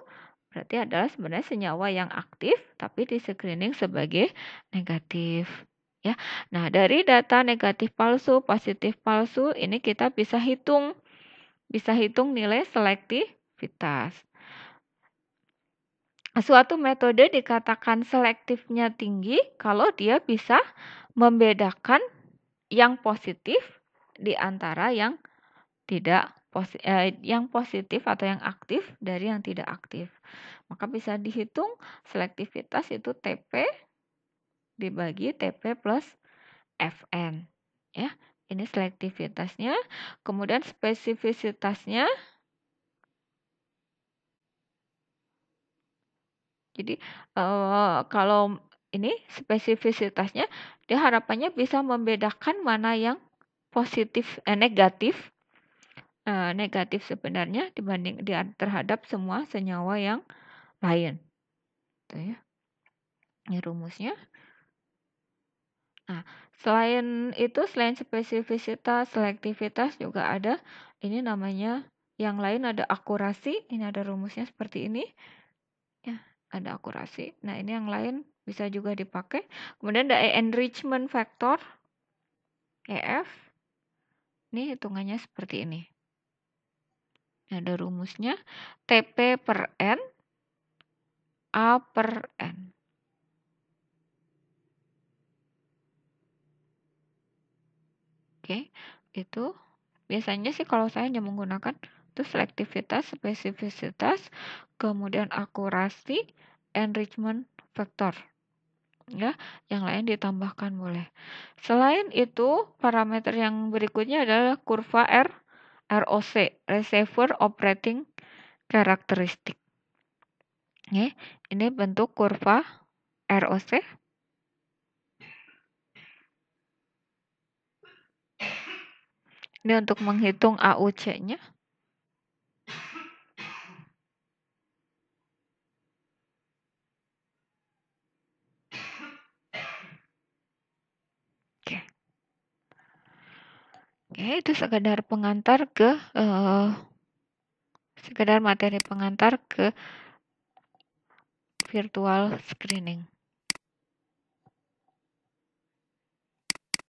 Speaker 1: berarti adalah sebenarnya senyawa yang aktif tapi di screening sebagai negatif ya. Nah, dari data negatif palsu, positif palsu ini kita bisa hitung bisa hitung nilai selektivitas. Suatu metode dikatakan selektifnya tinggi kalau dia bisa membedakan yang positif di antara yang tidak eh, yang positif atau yang aktif dari yang tidak aktif. Maka bisa dihitung selektivitas itu TP dibagi TP plus FN. Ya, ini selektivitasnya. Kemudian spesifisitasnya. Jadi uh, kalau ini spesifisitasnya, diharapannya bisa membedakan mana yang positif eh, negatif eh, negatif sebenarnya dibanding di, terhadap semua senyawa yang lain. Itu ya. Ini rumusnya. Nah, selain itu, selain spesifisitas, selektivitas juga ada. Ini namanya yang lain ada akurasi. Ini ada rumusnya seperti ini. Ya, ada akurasi. Nah, ini yang lain bisa juga dipakai. Kemudian ada enrichment factor EF. Ini hitungannya seperti ini. Ini ada rumusnya TP per N A per N. Oke, itu biasanya sih kalau saya hanya menggunakan itu selektivitas, spesifisitas, kemudian akurasi, enrichment factor. Ya, yang lain ditambahkan boleh. Selain itu, parameter yang berikutnya adalah kurva R ROC, receiver operating characteristic. Ya, ini bentuk kurva ROC Ini untuk menghitung AUC-nya. Oke. Oke, itu sekadar pengantar ke uh, eh, sekadar materi pengantar ke virtual screening.